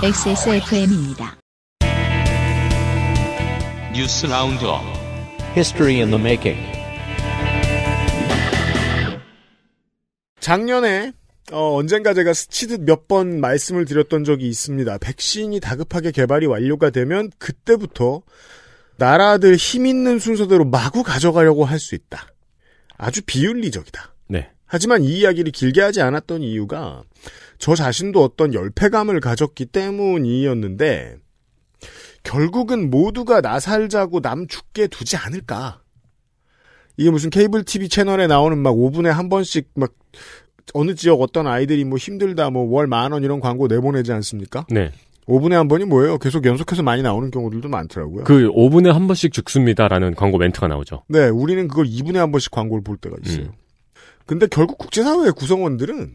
XSFM입니다. 뉴스 라운드업 History in the Making 작년에 어, 언젠가 제가 스치듯 몇 번 말씀을 드렸던 적이 있습니다. 백신이 다급하게 개발이 완료가 되면 그때부터 나라들 힘 있는 순서대로 마구 가져가려고 할 수 있다. 아주 비윤리적이다. 하지만 이 이야기를 길게 하지 않았던 이유가 저 자신도 어떤 열패감을 가졌기 때문이었는데 결국은 모두가 나 살자고 남 죽게 두지 않을까. 이게 무슨 케이블 TV 채널에 나오는 막 5분에 한 번씩 막 어느 지역 어떤 아이들이 뭐 힘들다 뭐 월 만 원 이런 광고 내보내지 않습니까? 네. 5분에 한 번이 뭐예요? 계속 연속해서 많이 나오는 경우들도 많더라고요. 그 5분에 한 번씩 죽습니다라는 광고 멘트가 나오죠. 네, 우리는 그걸 2분에 한 번씩 광고를 볼 때가 있어요. 음. 근데 결국 국제사회의 구성원들은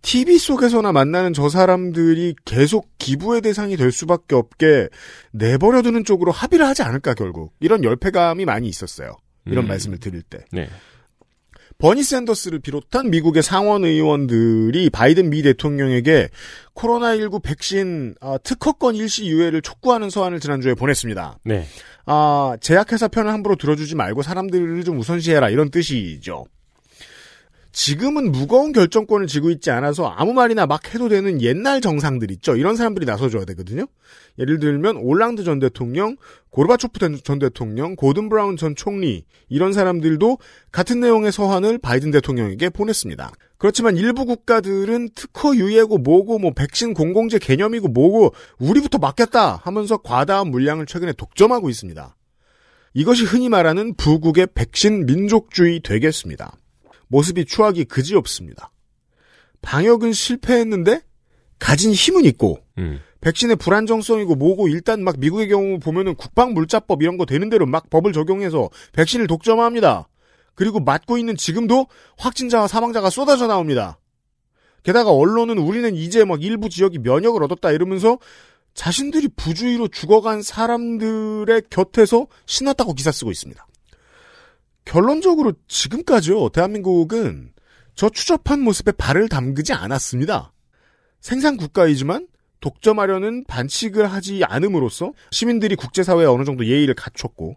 TV 속에서나 만나는 저 사람들이 계속 기부의 대상이 될 수밖에 없게 내버려두는 쪽으로 합의를 하지 않을까 결국 이런 열패감이 많이 있었어요. 이런 음. 말씀을 드릴 때. 네. 버니 샌더스를 비롯한 미국의 상원 의원들이 바이든 미 대통령에게 코로나19 백신 어, 특허권 일시 유예를 촉구하는 서한을 지난주에 보냈습니다. 네. 아, 제약회사 편을 함부로 들어주지 말고 사람들을 좀 우선시해라 이런 뜻이죠. 지금은 무거운 결정권을 지고 있지 않아서 아무 말이나 막 해도 되는 옛날 정상들 있죠. 이런 사람들이 나서줘야 되거든요. 예를 들면 올랑드 전 대통령, 고르바초프 전 대통령, 고든 브라운 전 총리 이런 사람들도 같은 내용의 서한을 바이든 대통령에게 보냈습니다. 그렇지만 일부 국가들은 특허 유예고 뭐고 뭐 백신 공공재 개념이고 뭐고 우리부터 막겠다 하면서 과다한 물량을 최근에 독점하고 있습니다. 이것이 흔히 말하는 부국의 백신 민족주의 되겠습니다. 모습이 추악이 그지없습니다. 방역은 실패했는데 가진 힘은 있고 음. 백신의 불안정성이고 뭐고 일단 막 미국의 경우 보면은 국방물자법 이런 거 되는 대로 막 법을 적용해서 백신을 독점합니다. 그리고 맞고 있는 지금도 확진자와 사망자가 쏟아져 나옵니다. 게다가 언론은 우리는 이제 막 일부 지역이 면역을 얻었다 이러면서 자신들이 부주의로 죽어간 사람들의 곁에서 신났다고 기사 쓰고 있습니다. 결론적으로 지금까지요, 대한민국은 저 추접한 모습에 발을 담그지 않았습니다. 생산 국가이지만 독점하려는 반칙을 하지 않음으로써 시민들이 국제사회에 어느 정도 예의를 갖췄고,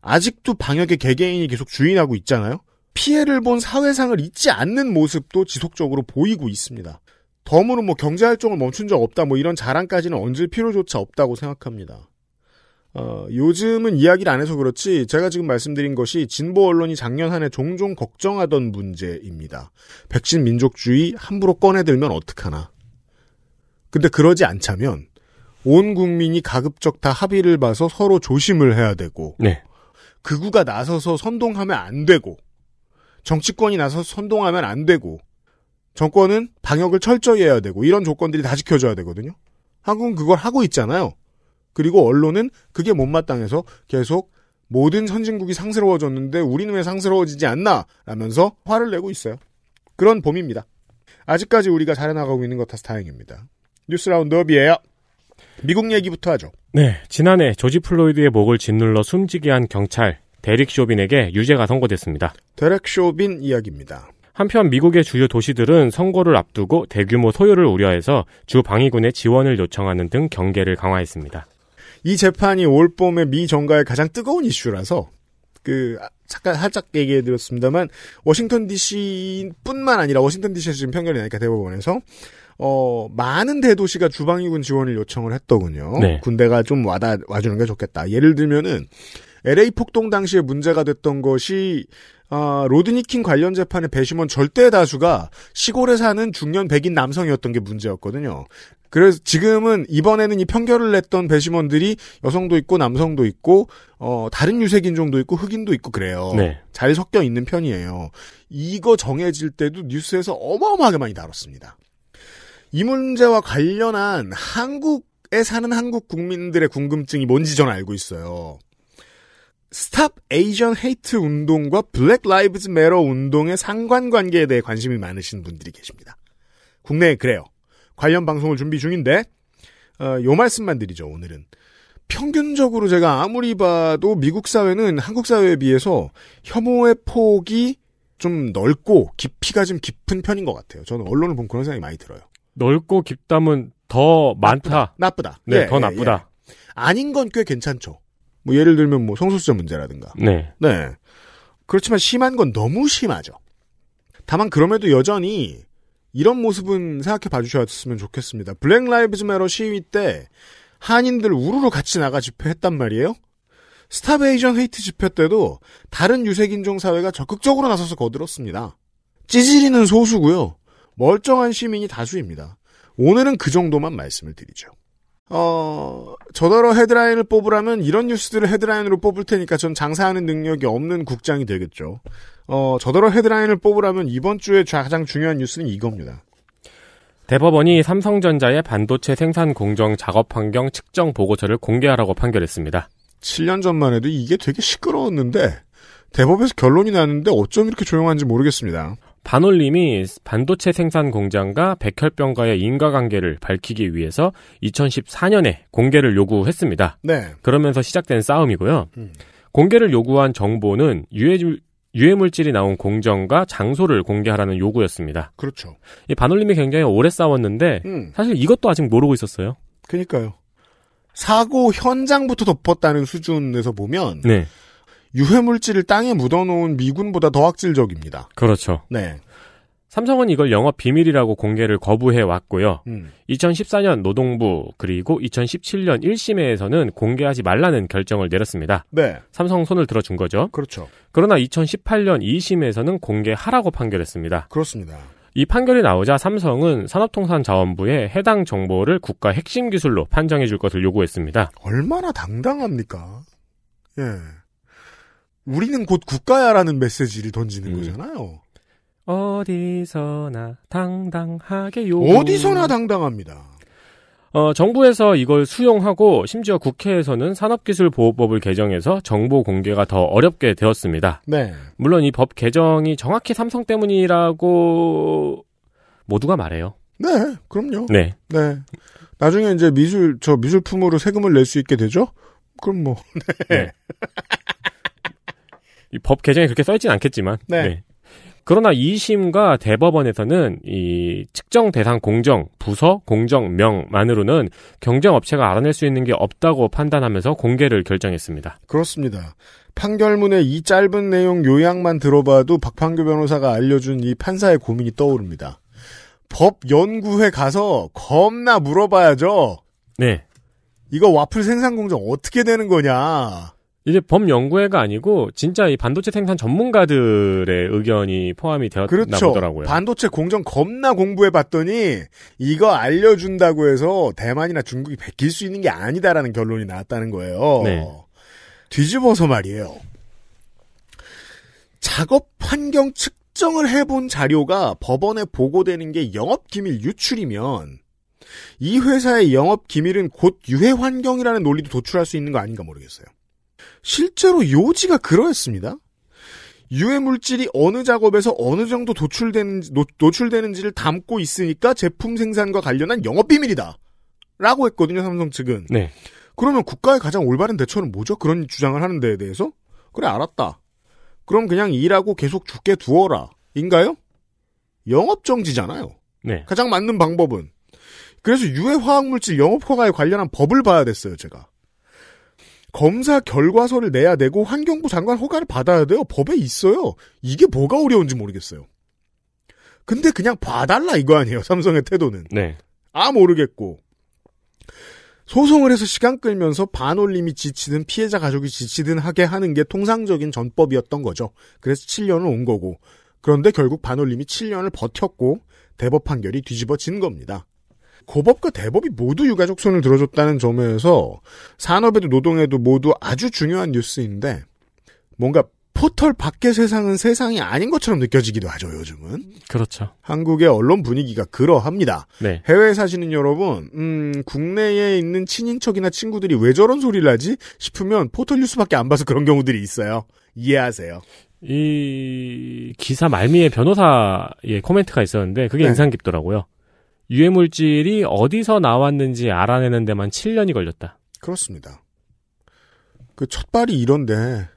아직도 방역의 개개인이 계속 주인하고 있잖아요? 피해를 본 사회상을 잊지 않는 모습도 지속적으로 보이고 있습니다. 덤으로 뭐 경제 활동을 멈춘 적 없다 뭐 이런 자랑까지는 얹을 필요조차 없다고 생각합니다. 어, 요즘은 이야기를 안 해서 그렇지 제가 지금 말씀드린 것이 진보 언론이 작년 한 해 종종 걱정하던 문제입니다. 백신 민족주의 함부로 꺼내들면 어떡하나. 근데 그러지 않자면 온 국민이 가급적 다 합의를 봐서 서로 조심을 해야 되고 네. 극우가 나서서 선동하면 안 되고 정치권이 나서 선동하면 안 되고 정권은 방역을 철저히 해야 되고 이런 조건들이 다지켜져야 되거든요. 한국은 그걸 하고 있잖아요. 그리고 언론은 그게 못마땅해서 계속 모든 선진국이 상스러워졌는데 우리는 왜 상스러워지지 않나? 라면서 화를 내고 있어요. 그런 봄입니다. 아직까지 우리가 잘해나가고 있는 것탓 다행입니다. 뉴스 라운드업이에요. 미국 얘기부터 하죠. 네, 지난해 조지 플로이드의 목을 짓눌러 숨지게 한 경찰 데릭 쇼빈에게 유죄가 선고됐습니다. 데릭 쇼빈 이야기입니다. 한편 미국의 주요 도시들은 선거를 앞두고 대규모 소요를 우려해서 주 방위군의 지원을 요청하는 등 경계를 강화했습니다. 이 재판이 올 봄에 미 정가의 가장 뜨거운 이슈라서 그 잠깐 살짝 얘기해 드렸습니다만 워싱턴 D.C.뿐만 아니라 워싱턴 D.C.에서 지금 평결이 나니까 대법원에서 어 많은 대도시가 주방위군 지원을 요청을 했더군요. 네. 군대가 좀 와다 와주는 게 좋겠다. 예를 들면은 LA 폭동 당시에 문제가 됐던 것이 아, 로드니킹 관련 재판의 배심원 절대 다수가 시골에 사는 중년 백인 남성이었던 게 문제였거든요. 그래서 지금은 이번에는 이 편결을 냈던 배심원들이 여성도 있고 남성도 있고 어 다른 유색인종도 있고 흑인도 있고 그래요. 네. 잘 섞여 있는 편이에요. 이거 정해질 때도 뉴스에서 어마어마하게 많이 다뤘습니다. 이 문제와 관련한 한국에 사는 한국 국민들의 궁금증이 뭔지 저는 알고 있어요. 스탑 에이전 헤이트 운동과 블랙 라이브즈 메러 운동의 상관관계에 대해 관심이 많으신 분들이 계십니다. 국내에 그래요. 관련 방송을 준비 중인데 어, 요 말씀만 드리죠 오늘은. 평균적으로 제가 아무리 봐도 미국 사회는 한국 사회에 비해서 혐오의 폭이 좀 넓고 깊이가 좀 깊은 편인 것 같아요. 저는 언론을 보면 그런 생각이 많이 들어요. 넓고 깊다면 더나쁘 많다. 나쁘다. 네, 예, 더 예, 나쁘다. 예. 아닌 건 꽤 괜찮죠. 뭐 예를 들면 뭐 성소수자 문제라든가. 네. 네. 그렇지만 심한 건 너무 심하죠. 다만 그럼에도 여전히 이런 모습은 생각해 봐주셨으면 좋겠습니다. 블랙 라이브즈 메러 시위 때 한인들 우르르 같이 나가 집회했단 말이에요. 스타베이전 헤이트 집회 때도 다른 유색인종 사회가 적극적으로 나서서 거들었습니다. 찌질이는 소수고요. 멀쩡한 시민이 다수입니다. 오늘은 그 정도만 말씀을 드리죠. 어, 저더러 헤드라인을 뽑으라면 이런 뉴스들을 헤드라인으로 뽑을 테니까 전 장사하는 능력이 없는 국장이 되겠죠. 어, 저더러 헤드라인을 뽑으라면 이번 주에 가장 중요한 뉴스는 이겁니다. 대법원이 삼성전자의 반도체 생산 공정 작업 환경 측정 보고서를 공개하라고 판결했습니다. 7년 전만 해도 이게 되게 시끄러웠는데 대법에서 결론이 났는데 어쩜 이렇게 조용한지 모르겠습니다. 반올림이 반도체 생산 공장과 백혈병과의 인과관계를 밝히기 위해서 2014년에 공개를 요구했습니다. 네. 그러면서 시작된 싸움이고요. 음. 공개를 요구한 정보는 유해 유해물질이 나온 공정과 장소를 공개하라는 요구였습니다. 그렇죠. 이 반올림이 굉장히 오래 싸웠는데 음. 사실 이것도 아직 모르고 있었어요. 그니까요. 러 사고 현장부터 덮었다는 수준에서 보면 네. 유해물질을 땅에 묻어놓은 미군보다 더 악질적입니다. 그렇죠. 네. 삼성은 이걸 영업 비밀이라고 공개를 거부해 왔고요. 음. 2014년 노동부 그리고 2017년 1심에서는 공개하지 말라는 결정을 내렸습니다. 네. 삼성 손을 들어준 거죠. 그렇죠. 그러나 2018년 2심에서는 공개하라고 판결했습니다. 그렇습니다. 이 판결이 나오자 삼성은 산업통상자원부에 해당 정보를 국가 핵심 기술로 판정해 줄 것을 요구했습니다. 얼마나 당당합니까? 예. 우리는 곧 국가야라는 메시지를 던지는 음. 거잖아요. 어디서나 당당하게요. 어디서나 당당합니다. 어, 정부에서 이걸 수용하고 심지어 국회에서는 산업기술보호법을 개정해서 정보 공개가 더 어렵게 되었습니다. 네. 물론 이 법 개정이 정확히 삼성 때문이라고 모두가 말해요. 네, 그럼요. 네. 네. 나중에 이제 미술 저 미술품으로 세금을 낼 수 있게 되죠? 그럼 뭐. 네. 네. 법 개정에 그렇게 써있진 않겠지만. 네. 네. 그러나 2심과 대법원에서는 이 측정 대상 공정, 부서, 공정, 명만으로는 경쟁업체가 알아낼 수 있는 게 없다고 판단하면서 공개를 결정했습니다. 그렇습니다. 판결문의 이 짧은 내용 요약만 들어봐도 박판규 변호사가 알려준 이 판사의 고민이 떠오릅니다. 법 연구회 가서 겁나 물어봐야죠. 네. 이거 와플 생산 공정 어떻게 되는 거냐. 이제 법연구회가 아니고 진짜 이 반도체 생산 전문가들의 의견이 포함이 되었나 그렇죠. 보더라고요. 반도체 공정 겁나 공부해 봤더니 이거 알려준다고 해서 대만이나 중국이 베낄 수 있는 게 아니다라는 결론이 나왔다는 거예요. 네. 뒤집어서 말이에요. 작업 환경 측정을 해본 자료가 법원에 보고되는 게 영업기밀 유출이면 이 회사의 영업기밀은 곧 유해 환경이라는 논리도 도출할 수 있는 거 아닌가 모르겠어요. 실제로 요지가 그러했습니다. 유해 물질이 어느 작업에서 어느 정도 도출되는지, 노, 출되는지를 담고 있으니까 제품 생산과 관련한 영업 비밀이다. 라고 했거든요, 삼성 측은. 네. 그러면 국가의 가장 올바른 대처는 뭐죠? 그런 주장을 하는 데에 대해서? 그래, 알았다. 그럼 그냥 일하고 계속 죽게 두어라. 인가요? 영업정지잖아요. 네. 가장 맞는 방법은. 그래서 유해 화학물질 영업 허가에 관련한 법을 봐야 됐어요, 제가. 검사 결과서를 내야 되고 환경부 장관 허가를 받아야 돼요. 법에 있어요. 이게 뭐가 어려운지 모르겠어요. 근데 그냥 봐달라 이거 아니에요. 삼성의 태도는. 네. 아 모르겠고. 소송을 해서 시간 끌면서 반올림이 지치든 피해자 가족이 지치든 하게 하는 게 통상적인 전법이었던 거죠. 그래서 7년을 온 거고. 그런데 결국 반올림이 7년을 버텼고 대법 판결이 뒤집어진 겁니다. 고법과 대법이 모두 유가족 손을 들어줬다는 점에서 산업에도 노동에도 모두 아주 중요한 뉴스인데 뭔가 포털 밖의 세상은 세상이 아닌 것처럼 느껴지기도 하죠, 요즘은. 그렇죠. 한국의 언론 분위기가 그러합니다. 네. 해외에 사시는 여러분, 음, 국내에 있는 친인척이나 친구들이 왜 저런 소리를 하지? 싶으면 포털 뉴스밖에 안 봐서 그런 경우들이 있어요. 이해하세요. 이 기사 말미에 변호사의 코멘트가 있었는데 그게 네. 인상 깊더라고요. 유해 물질이 어디서 나왔는지 알아내는 데만 7년이 걸렸다. 그렇습니다. 그 첫발이 이런데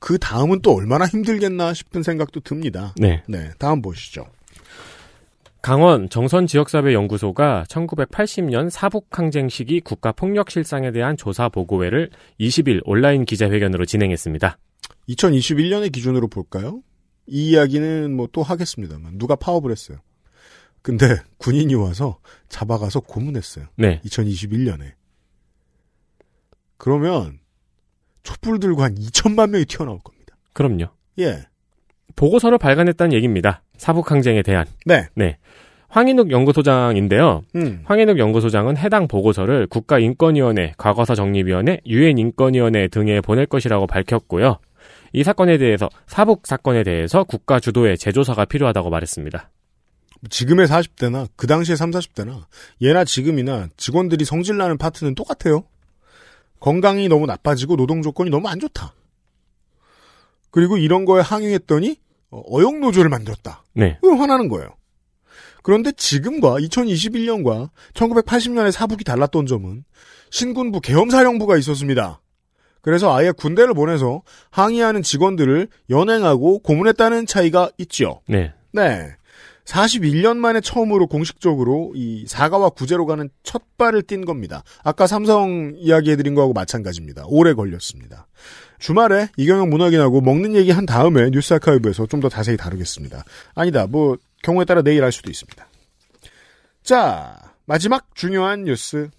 그 다음은 또 얼마나 힘들겠나 싶은 생각도 듭니다. 네. 네. 다음 보시죠. 강원 정선지역사회연구소가 1980년 사북항쟁 시기 국가폭력 실상에 대한 조사 보고회를 20일 온라인 기자회견으로 진행했습니다. 2021년의 기준으로 볼까요? 이 이야기는 뭐 또 하겠습니다만 누가 파업을 했어요? 근데 군인이 와서 잡아가서 고문했어요. 네. 2021년에. 그러면 촛불 들고 한 2천만 명이 튀어나올 겁니다. 그럼요. 예. 보고서를 발간했다는 얘기입니다. 사북항쟁에 대한. 네. 네. 황인욱 연구소장인데요. 음. 황인욱 연구소장은 해당 보고서를 국가인권위원회, 과거사 정리위원회 유엔인권위원회 등에 보낼 것이라고 밝혔고요. 이 사건에 대해서 사북 사건에 대해서 국가 주도의 재조사가 필요하다고 말했습니다. 지금의 40대나 그 당시의 3, 40대나 예나 지금이나 직원들이 성질나는 파트는 똑같아요. 건강이 너무 나빠지고 노동 조건이 너무 안 좋다. 그리고 이런 거에 항의했더니 어, 어용 노조를 만들었다. 네. 화나는 거예요. 그런데 지금과 2021년과 1980년의 사북이 달랐던 점은 신군부 계엄사령부가 있었습니다. 그래서 아예 군대를 보내서 항의하는 직원들을 연행하고 고문했다는 차이가 있죠. 네. 네. 41년 만에 처음으로 공식적으로 이 사과와 구제로 가는 첫 발을 뗀 겁니다. 아까 삼성 이야기해드린 거하고 마찬가지입니다. 오래 걸렸습니다. 주말에 이경영 문학인하고 먹는 얘기 한 다음에 뉴스 아카이브에서 좀 더 자세히 다루겠습니다. 아니다, 뭐 경우에 따라 내일 할 수도 있습니다. 자, 마지막 중요한 뉴스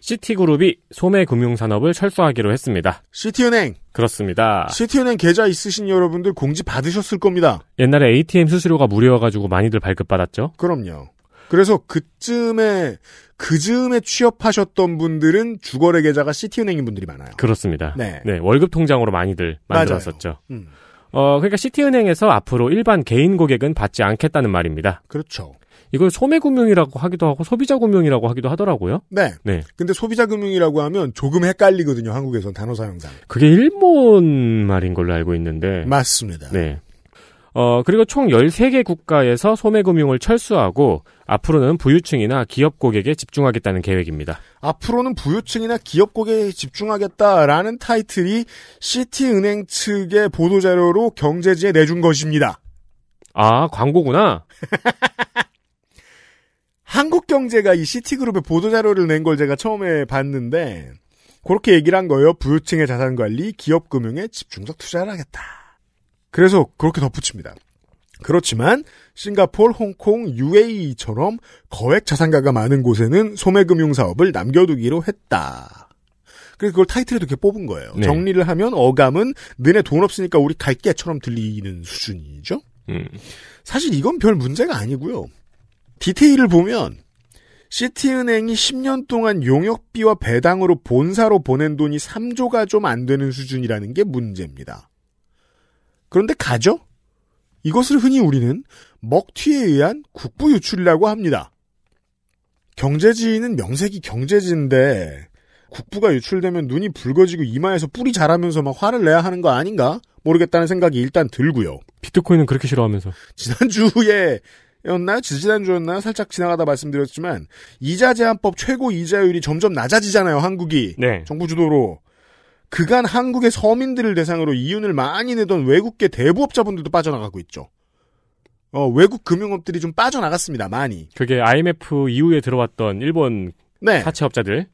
시티그룹이 소매금융산업을 철수하기로 했습니다. 시티은행. 그렇습니다. 시티은행 계좌 있으신 여러분들 공지 받으셨을 겁니다. 옛날에 ATM 수수료가 무료여가지고 많이들 발급받았죠? 그럼요. 그래서 그쯤에 그즈에 취업하셨던 분들은 주거래 계좌가 시티은행인 분들이 많아요. 그렇습니다. 네. 네 월급 통장으로 많이들 만들었었죠. 음. 어, 그러니까 시티은행에서 앞으로 일반 개인 고객은 받지 않겠다는 말입니다. 그렇죠. 이걸 소매금융이라고 하기도 하고 소비자금융이라고 하기도 하더라고요. 네. 네. 근데 소비자금융이라고 하면 조금 헷갈리거든요. 한국에선 단어 사용상. 그게 일본 말인 걸로 알고 있는데. 맞습니다. 네. 어, 그리고 총 13개 국가에서 소매금융을 철수하고 앞으로는 부유층이나 기업 고객에 집중하겠다는 계획입니다. 앞으로는 부유층이나 기업 고객에 집중하겠다라는 타이틀이 시티은행 측의 보도자료로 경제지에 내준 것입니다. 아, 광고구나. 한국경제가 이 시티그룹의 보도자료를 낸 걸 제가 처음에 봤는데 그렇게 얘기를 한 거예요. 부유층의 자산관리, 기업금융에 집중적 투자를 하겠다. 그래서 그렇게 덧붙입니다. 그렇지만 싱가폴, 홍콩, UAE처럼 거액 자산가가 많은 곳에는 소매금융 사업을 남겨두기로 했다. 그래서 그걸 타이틀에도 이렇게 뽑은 거예요. 네. 정리를 하면 어감은 너네 돈 없으니까 우리 갈게처럼 들리는 수준이죠. 음. 사실 이건 별 문제가 아니고요. 디테일을 보면 시티은행이 10년 동안 용역비와 배당으로 본사로 보낸 돈이 3조가 좀 안 되는 수준이라는 게 문제입니다. 그런데 가죠? 이것을 흔히 우리는 먹튀에 의한 국부 유출이라고 합니다. 경제지인은 명색이 경제지인데 국부가 유출되면 눈이 붉어지고 이마에서 뿔이 자라면서 막 화를 내야 하는 거 아닌가 모르겠다는 생각이 일단 들고요. 비트코인은 그렇게 싫어하면서 지난주에 였나요? 지난주였나요? 살짝 지나가다 말씀드렸지만 이자 제한법 최고 이자율이 점점 낮아지잖아요. 한국이 네. 정부 주도로 그간 한국의 서민들을 대상으로 이윤을 많이 내던 외국계 대부업자분들도 빠져나가고 있죠. 어, 외국 금융업들이 좀 빠져나갔습니다, 많이. 그게 IMF 이후에 들어왔던 일본 네. 사채업자들.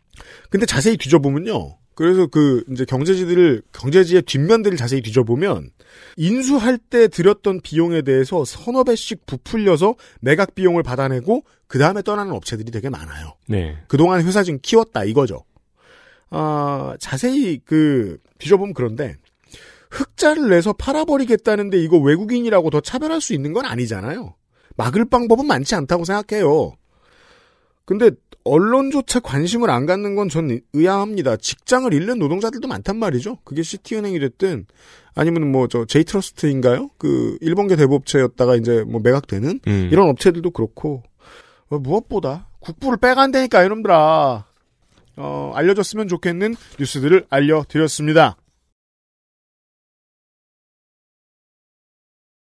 근데 자세히 뒤져보면요. 그래서 그 이제 경제지들을 경제지의 뒷면들을 자세히 뒤져보면 인수할 때 들였던 비용에 대해서 서너 배씩 부풀려서 매각 비용을 받아내고 그 다음에 떠나는 업체들이 되게 많아요. 네. 그동안 회사 좀 키웠다 이거죠. 아, 자세히 그 뒤져보면 그런데 흑자를 내서 팔아버리겠다는데 이거 외국인이라고 더 차별할 수 있는 건 아니잖아요. 막을 방법은 많지 않다고 생각해요. 근데 언론조차 관심을 안 갖는 건 전 의아합니다. 직장을 잃는 노동자들도 많단 말이죠. 그게 시티은행이 됐든 아니면 뭐 저 제이트러스트인가요? 그 일본계 대부업체였다가 이제 뭐 매각되는 음. 이런 업체들도 그렇고 어, 무엇보다 국부를 빼간다니까 이놈들아. 어, 알려줬으면 좋겠는 뉴스들을 알려드렸습니다.